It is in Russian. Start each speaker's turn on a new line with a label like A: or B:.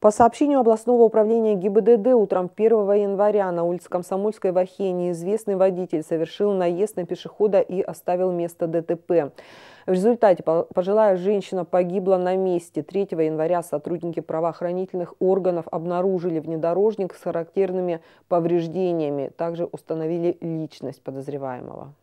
A: По сообщению областного управления ГИБДД, утром 1 января на улице Комсомольской в Ахе неизвестный водитель совершил наезд на пешехода и оставил место ДТП. В результате пожилая женщина погибла на месте. 3 января сотрудники правоохранительных органов обнаружили внедорожник с характерными повреждениями. Также установили личность подозреваемого.